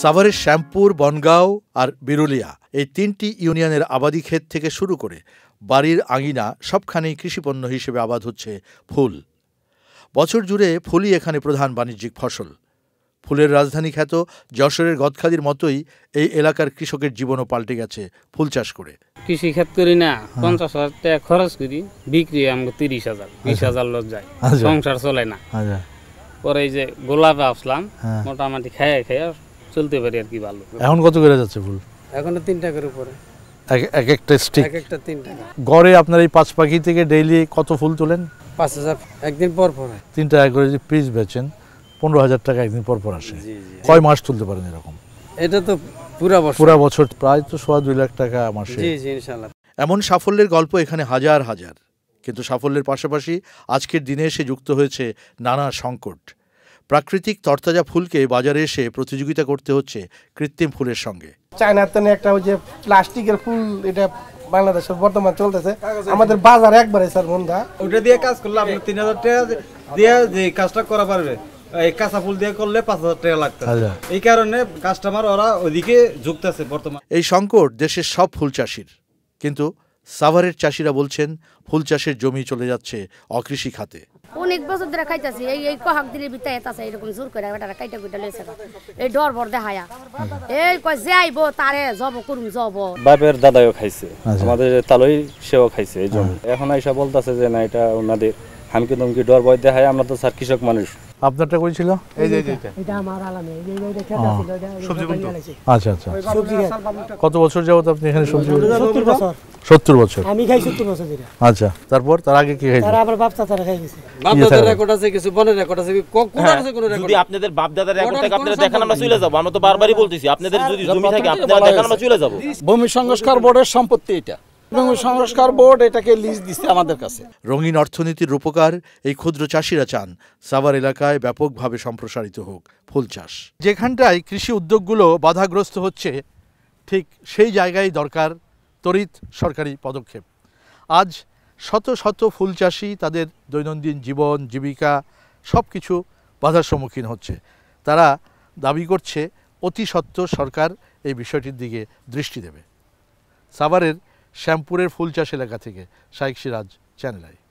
সাভারের শ্যামপুর বনগাঁও আর বিরুলিয়া এই তিনটি ইউনিয়নের আবাদি ক্ষেত থেকে শুরু করে বাড়ির আঙিনা সবখানেই কৃষিপণ্য হিসেবে আবাদ হচ্ছে ফুল বছর জুড়ে ফুলই এখানে প্রধান বাণিজ্যিক ফসল ফুলের রাজধানী খ্যাত যশোরের গদখালির মতোই এই এলাকার কৃষকের জীবনও পাল্টে গেছে ফুল চাষ করে কৃষি ক্ষেত করি না হ্যাঁ। পঞ্চাশ হাজার টাকা খরচ করি বিক্রি আমাকে তিরিশ হাজার আচ্ছা। বিশ হাজার লোক যায় আচ্ছা। সংসার চলে না আচ্ছা। পরে এই যে গোলাপে আসলাম হ্যাঁ। মোটামুটি খেয়ে খেয়ে চলতে পারি আর কি ভালো এখন কত করে যাচ্ছে ফুল এখন তিন টাকার উপরে এক একটা স্টিক এক একটা তিন টাকা গড়ে আপনার এই পাঁচ পাখি থেকে ডেইলি কত ফুল তোলেন পাঁচ হাজার একদিন পর পর তিন টাকা করে যে পিস বেচেন পনেরো হাজার টাকা একদিন পর পর আসে কয় মাস তুলতে পারেন এরকম এটা তো পুরা বছর পুরা বছর প্রায় তো সোয়া দুই লাখ টাকা মাসে জি জি ইনশাআল্লাহ এমন সাফল্যের গল্প এখানে হাজার হাজার কিন্তু সাফল্যের পাশাপাশি আজকের দিনে এসে যুক্ত হয়েছে নানা সংকট প্রাকৃতিক তরতাজা ফুলকে বাজারে এসে প্রতিযোগিতা করতে হচ্ছে কৃত্রিম ফুলের সঙ্গে চায়নাতে একটা ওই যে প্লাস্টিকের ফুল এটা বাংলাদেশে বর্তমান চলতেছে আমাদের বাজার একবারে স্যার বন্ধা ওটা দিয়ে কাজ করলে আপনি তিন হাজার টাকা দিয়ে যে কাজটা করা পারবে এই কাঁচা ফুল দিয়ে করলে পাঁচ হাজার টাকা লাগতেছে আচ্ছা। এই কারণে কাস্টমার ওরা ওইদিকে যুক্তাছে বর্তমান এই সংকট দেশের সব ফুল চাষির কিন্তু সাভারের চাষিরা বলছেন ফুল চাষের জমি চলে যাচ্ছে অকৃষি খাতে অনেক বছর ধরে খাইতেছি এই এই কহাক দিলে বিতা হেতাছে এরকম জোর করে বেটারা কাইটা কুইটা লইছে এই ডর বর দেখায়া এই কয় আচ্ছা। যে আইব তারে জব করুম জব বাপের দাদাও খাইছে আমাদের তালই সেও খাইছে এই জমি আচ্ছা। এখন আইসা বলতাছে যে না এটা ওনাদের হামকি দমকি ডর ভয় দেখায় আমরা তো স্যার কৃষক মানুষ আপনারটা কইছিল এই যে এটা আমার আলামে এই যে আছে সবজি বন্ধু আচ্ছা আচ্ছা কত বছর যাবত আপনি এখানে সবজি 70 বছর 70 বছর আমি খাই 70 বছর আচ্ছা তারপর তার আগে কি তার বাপ খাই গেছে বাপ দাদার ইয়ে রেকর্ড আছে কিছু রেকর্ড আছে কোন হ্যাঁ, আছে কোন রেকর্ড যদি আপনাদের বাপ দাদার রেকর্ড আপনারা আমরা চলে যাব তো বারবারই বলতেছি আপনাদের যদি জমি থাকে আপনারা আমরা চলে যাব ভূমি সংস্কার বোর্ডের সম্পত্তি এটা ভূমি সংস্কার বোর্ড এটাকে লিজ আমাদের কাছে রঙিন অর্থনীতির রূপকার এই ক্ষুদ্র চাষিরা চান সাভার এলাকায় ব্যাপকভাবে সম্প্রসারিত হোক ফুল চাষ যেখানটায় কৃষি উদ্যোগগুলো বাধাগ্রস্ত হচ্ছে ঠিক সেই জায়গায় দরকার তড়িৎ সরকারি পদক্ষেপ আজ শত শত ফুল চাষি তাদের দৈনন্দিন জীবন জীবিকা সব কিছু বাধার সম্মুখীন হচ্ছে তারা দাবি করছে অতি সত্ত্বর সরকার এই বিষয়টির দিকে দৃষ্টি দেবে সাভারের শ্যামপুরের ফুল চাষ এলাকা থেকে শাইক সিরাজ চ্যানেলাই